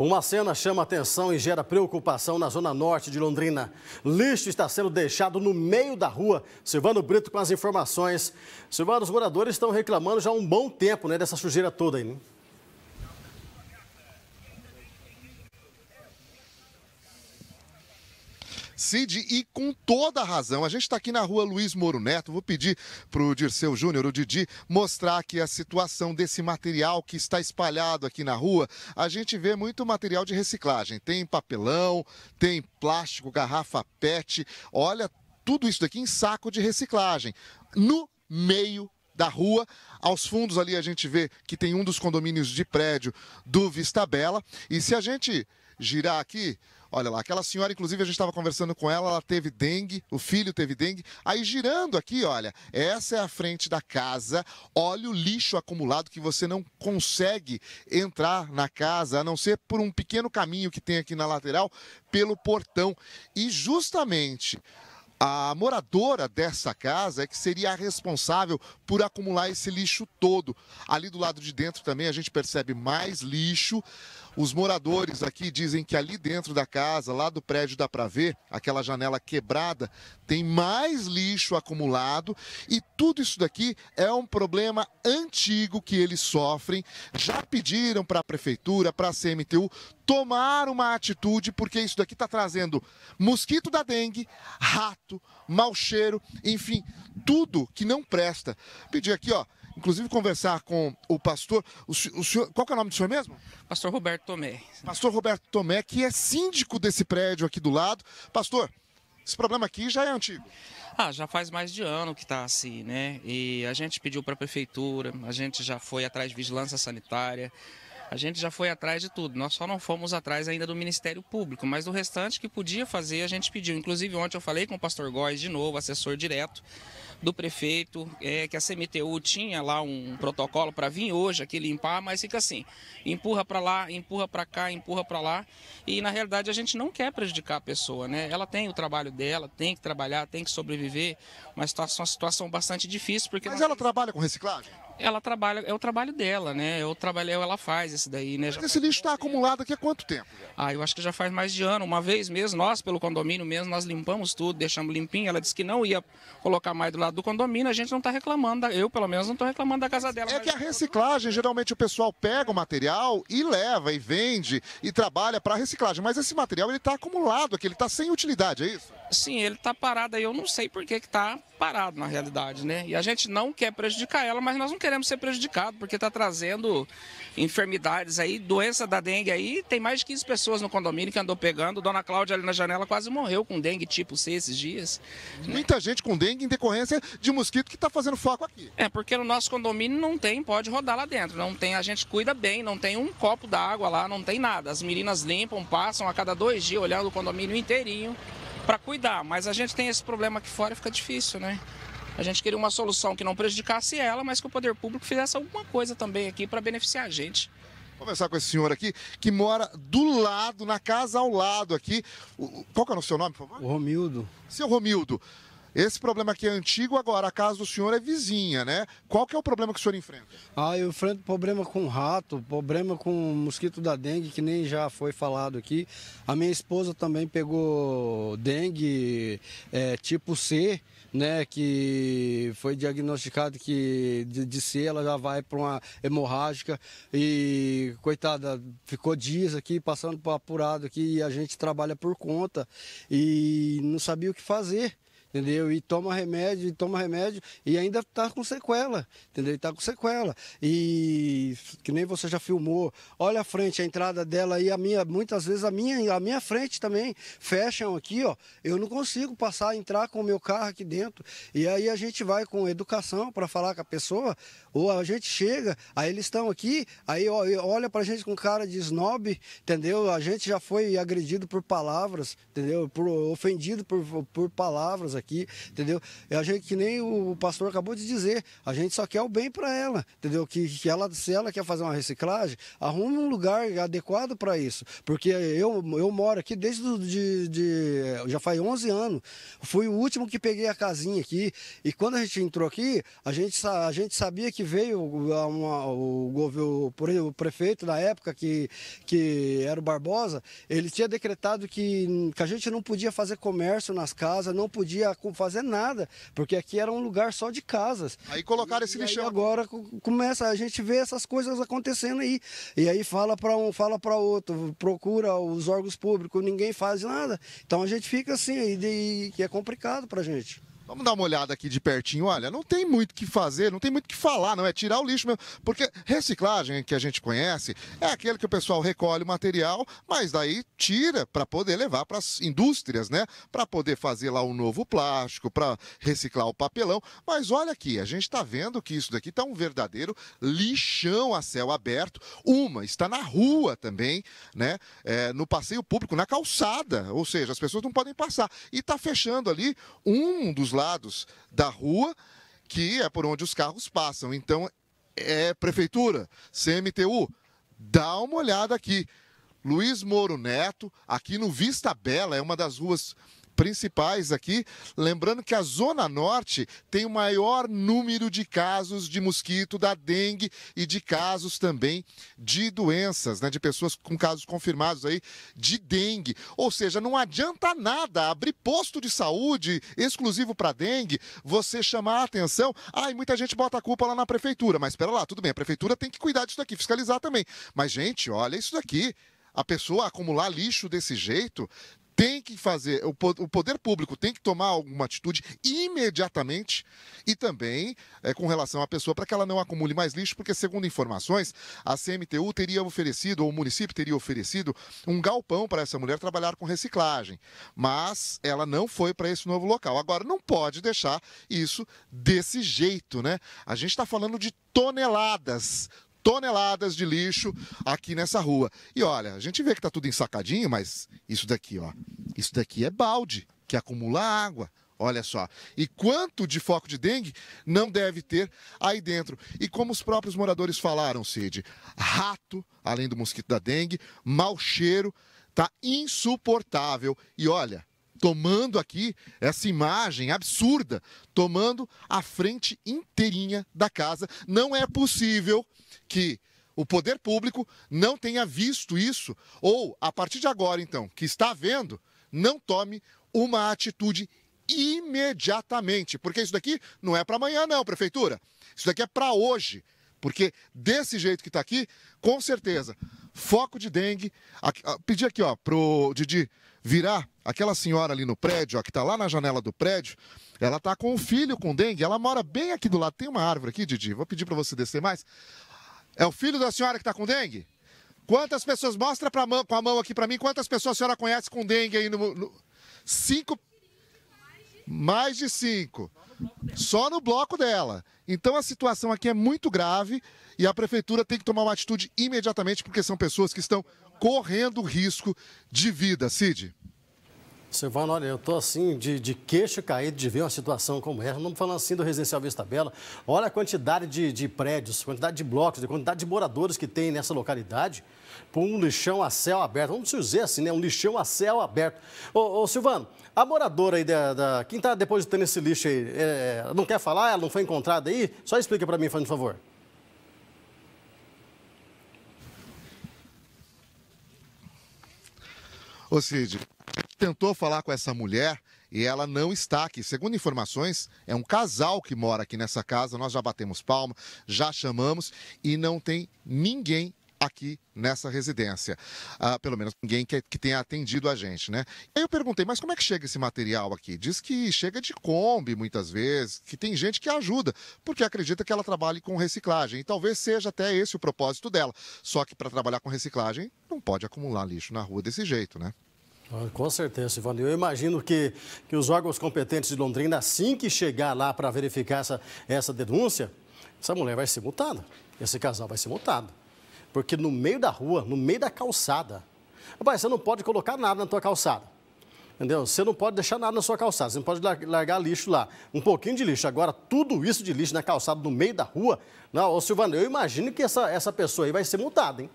Uma cena chama atenção e gera preocupação na zona norte de Londrina. Lixo está sendo deixado no meio da rua. Silvano Brito com as informações. Silvano, os moradores estão reclamando já há um bom tempo né, dessa sujeira toda aí. Né? Cid, e com toda a razão. A gente está aqui na rua Luiz Moro Neto. Vou pedir para o Dirceu Júnior, o Didi, mostrar aqui a situação desse material que está espalhado aqui na rua. A gente vê muito material de reciclagem. Tem papelão, tem plástico, garrafa PET. Olha tudo isso daqui em saco de reciclagem. No meio da rua. Aos fundos ali a gente vê que tem um dos condomínios de prédio do Vistabela. E se a gente girar aqui, Olha lá, aquela senhora, inclusive, a gente estava conversando com ela, ela teve dengue, o filho teve dengue. Aí girando aqui, olha, essa é a frente da casa. Olha o lixo acumulado que você não consegue entrar na casa, a não ser por um pequeno caminho que tem aqui na lateral, pelo portão. E justamente a moradora dessa casa é que seria a responsável por acumular esse lixo todo. Ali do lado de dentro também a gente percebe mais lixo. Os moradores aqui dizem que ali dentro da casa, lá do prédio dá para ver, aquela janela quebrada, tem mais lixo acumulado e tudo isso daqui é um problema antigo que eles sofrem. Já pediram para a prefeitura, para a CMTU tomar uma atitude porque isso daqui está trazendo mosquito da dengue, rato, mau cheiro, enfim, tudo que não presta. Pedir aqui, ó, inclusive conversar com o pastor. O, o senhor, qual é o nome do senhor mesmo? Pastor Roberto Tomé. Pastor Roberto Tomé, que é síndico desse prédio aqui do lado. Pastor, esse problema aqui já é antigo. Ah, já faz mais de ano que está assim, né? E a gente pediu para a prefeitura, a gente já foi atrás de vigilância sanitária. A gente já foi atrás de tudo. Nós só não fomos atrás ainda do Ministério Público, mas do restante que podia fazer, a gente pediu. Inclusive, ontem eu falei com o pastor Góes de novo, assessor direto do prefeito, é, que a CMTU tinha lá um protocolo para vir hoje aqui limpar, mas fica assim, empurra para lá, empurra para cá, empurra para lá, e na realidade a gente não quer prejudicar a pessoa, né? Ela tem o trabalho dela, tem que trabalhar, tem que sobreviver, mas está uma situação bastante difícil porque... Mas ela trabalha com reciclagem? ela trabalha, é o trabalho dela, né? É o trabalho, é ela faz isso daí, né? Mas esse lixo está acumulado aqui há quanto tempo? Ah, eu acho que já faz mais de ano. Uma vez mesmo, nós, pelo condomínio mesmo, nós limpamos tudo, deixamos limpinho. Ela disse que não ia colocar mais do lado do condomínio, a gente não está reclamando, eu pelo menos não estou reclamando da casa dela. É que a reciclagem, geralmente o pessoal pega o material e leva, e vende, e trabalha para reciclagem. Mas esse material, ele está acumulado aqui, ele está sem utilidade, é isso? Sim, ele está parado aí, eu não sei por que está parado na realidade, né? E a gente não quer prejudicar ela, mas nós não queremos ser prejudicados porque está trazendo enfermidades aí, doença da dengue aí. Tem mais de 15 pessoas no condomínio que andou pegando. Dona Cláudia ali na janela quase morreu com dengue tipo C esses dias. Muita gente com dengue em decorrência de mosquito que está fazendo foco aqui. É, porque no nosso condomínio não tem, pode rodar lá dentro. Não tem, a gente cuida bem, não tem um copo d'água lá, não tem nada. As meninas limpam, passam a cada dois dias olhando o condomínio inteirinho para cuidar. Mas a gente tem esse problema aqui fora e fica difícil, né? A gente queria uma solução que não prejudicasse ela, mas que o poder público fizesse alguma coisa também aqui para beneficiar a gente. Vou conversar com esse senhor aqui, que mora do lado, na casa ao lado aqui. Qual que é o seu nome, por favor? Romildo. Seu Romildo, esse problema aqui é antigo, agora a casa do senhor é vizinha, né? Qual que é o problema que o senhor enfrenta? Ah, eu enfrento problema com rato, problema com mosquito da dengue, que nem já foi falado aqui. A minha esposa também pegou dengue é, tipo C, né? Que foi diagnosticado que de, de C ela já vai para uma hemorrágica e, coitada, ficou dias aqui passando por apurado aqui e a gente trabalha por conta e não sabia o que fazer entendeu? E toma remédio, e toma remédio, e ainda está com sequela, entendeu? Está com sequela. E que nem você já filmou, olha a frente, a entrada dela e a minha, muitas vezes a minha, a minha frente também, fecham aqui, ó. Eu não consigo passar, entrar com o meu carro aqui dentro. E aí a gente vai com educação para falar com a pessoa, ou a gente chega, aí eles estão aqui, aí ó, olha a gente com cara de snob, entendeu? A gente já foi agredido por palavras, entendeu? Por, ofendido por, por palavras aqui, entendeu? É a gente que nem o pastor acabou de dizer, a gente só quer o bem para ela, entendeu? Que, que ela, se ela quer fazer uma reciclagem, arrume um lugar adequado para isso, porque eu, eu moro aqui desde do, de, de, já faz 11 anos, fui o último que peguei a casinha aqui e quando a gente entrou aqui, a gente a gente sabia que veio uma, o, o, o prefeito da época que que era o Barbosa, ele tinha decretado que, que a gente não podia fazer comércio nas casas, não podia fazer nada, porque aqui era um lugar só de casas. Aí colocaram esse lixão. agora começa, a gente vê essas coisas acontecendo aí. E aí fala para um, fala para outro, procura os órgãos públicos, ninguém faz nada. Então a gente fica assim, e, e, e é complicado para gente. Vamos dar uma olhada aqui de pertinho. Olha, não tem muito o que fazer, não tem muito o que falar, não é tirar o lixo mesmo. Porque reciclagem que a gente conhece é aquele que o pessoal recolhe o material, mas daí tira para poder levar para as indústrias, né? Para poder fazer lá um novo plástico, para reciclar o papelão. Mas olha aqui, a gente está vendo que isso daqui está um verdadeiro lixão a céu aberto. Uma está na rua também, né? É, no passeio público, na calçada. Ou seja, as pessoas não podem passar. E está fechando ali um dos lados da rua, que é por onde os carros passam. Então, é prefeitura, CMTU, dá uma olhada aqui. Luiz Moro Neto, aqui no Vista Bela, é uma das ruas principais aqui. Lembrando que a Zona Norte tem o maior número de casos de mosquito da dengue e de casos também de doenças, né, de pessoas com casos confirmados aí de dengue. Ou seja, não adianta nada abrir posto de saúde exclusivo para dengue, você chamar a atenção. Ai, ah, muita gente bota a culpa lá na prefeitura, mas espera lá, tudo bem, a prefeitura tem que cuidar disso daqui, fiscalizar também. Mas gente, olha isso daqui a pessoa acumular lixo desse jeito tem que fazer, o poder público tem que tomar alguma atitude imediatamente e também é, com relação à pessoa para que ela não acumule mais lixo, porque segundo informações, a CMTU teria oferecido, ou o município teria oferecido, um galpão para essa mulher trabalhar com reciclagem, mas ela não foi para esse novo local. Agora, não pode deixar isso desse jeito, né? A gente está falando de toneladas, toneladas de lixo aqui nessa rua. E olha, a gente vê que está tudo ensacadinho, mas isso daqui, ó, isso daqui é balde que acumula água. Olha só. E quanto de foco de dengue não deve ter aí dentro? E como os próprios moradores falaram, Cid, rato, além do mosquito da dengue, mau cheiro, tá insuportável. E olha, tomando aqui essa imagem absurda, tomando a frente inteirinha da casa. Não é possível que o poder público não tenha visto isso ou a partir de agora então, que está vendo, não tome uma atitude imediatamente, porque isso daqui não é para amanhã não, prefeitura. Isso daqui é para hoje. Porque desse jeito que está aqui, com certeza, foco de dengue. Aqui, ó, aqui, ó, pro Didi virar Aquela senhora ali no prédio, ó, que está lá na janela do prédio, ela está com um filho com dengue. Ela mora bem aqui do lado. Tem uma árvore aqui, Didi. Vou pedir para você descer mais. É o filho da senhora que está com dengue? Quantas pessoas? Mostra pra mão, com a mão aqui para mim. Quantas pessoas a senhora conhece com dengue aí no. no... Cinco. Mais de cinco. Só no bloco dela. Então a situação aqui é muito grave e a prefeitura tem que tomar uma atitude imediatamente, porque são pessoas que estão correndo risco de vida, Cid. Silvano, olha, eu estou assim, de, de queixo caído de ver uma situação como essa. Não falando assim do residencial Vista Bela. Olha a quantidade de, de prédios, quantidade de blocos, a quantidade de moradores que tem nessa localidade por um lixão a céu aberto. Vamos dizer assim, né? Um lixão a céu aberto. Ô, ô Silvano, a moradora aí da. da quem está depositando esse lixo aí, é, não quer falar? Ela não foi encontrada aí? Só explica para mim, por favor. Ô Cid, tentou falar com essa mulher e ela não está aqui. Segundo informações, é um casal que mora aqui nessa casa. Nós já batemos palma, já chamamos e não tem ninguém aqui nessa residência. Ah, pelo menos ninguém que, que, tenha atendido a gente, né? Aí eu perguntei, mas como é que chega esse material aqui? Diz que chega de Kombi muitas vezes, que tem gente que ajuda, porque acredita que ela trabalhe com reciclagem. E talvez seja até esse o propósito dela. Só que para trabalhar com reciclagem, não pode acumular lixo na rua desse jeito, né? Ah, com certeza, Ivanil. Eu imagino que, que os órgãos competentes de Londrina, assim que chegar lá para verificar essa, essa denúncia, essa mulher vai ser multada, esse casal vai ser multado. Porque no meio da rua, no meio da calçada, rapaz, você não pode colocar nada na tua calçada. Entendeu? Você não pode deixar nada na sua calçada, você não pode largar lixo lá. Um pouquinho de lixo. Agora, tudo isso de lixo na calçada, no meio da rua. Não, ô Silvano, eu imagino que essa, essa pessoa aí vai ser multada, hein?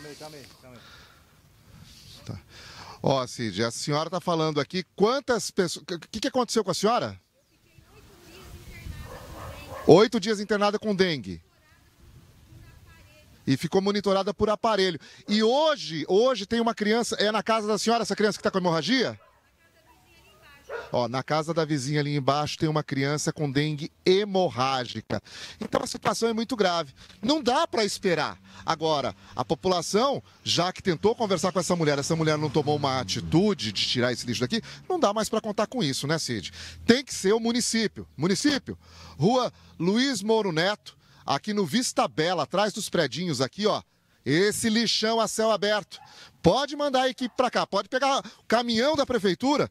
Calma aí, calma aí, calma aí. Tá. Ó, Cid, a senhora está falando aqui quantas pessoas. O que, que aconteceu com a senhora? Oito dias internada com dengue. E ficou monitorada por aparelho. E hoje, hoje tem uma criança. É na casa da senhora essa criança que está com hemorragia? Ó, na casa da vizinha ali embaixo tem uma criança com dengue hemorrágica. Então a situação é muito grave. Não dá para esperar. Agora, a população, já que tentou conversar com essa mulher, essa mulher não tomou uma atitude de tirar esse lixo daqui, não dá mais para contar com isso, né, Cid? Tem que ser o município. Município, Rua Luiz Moro Neto, aqui no Vista Bela, atrás dos predinhos aqui, ó. Esse lixão a céu aberto. Pode mandar a equipe para cá, pode pegar o caminhão da prefeitura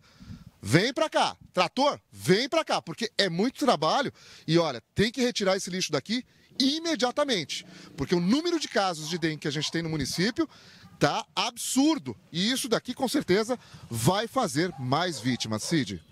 vem para cá. Trator, vem para cá, porque é muito trabalho e olha, tem que retirar esse lixo daqui imediatamente, porque o número de casos de dengue que a gente tem no município tá absurdo. E isso daqui com certeza vai fazer mais vítimas, Cid.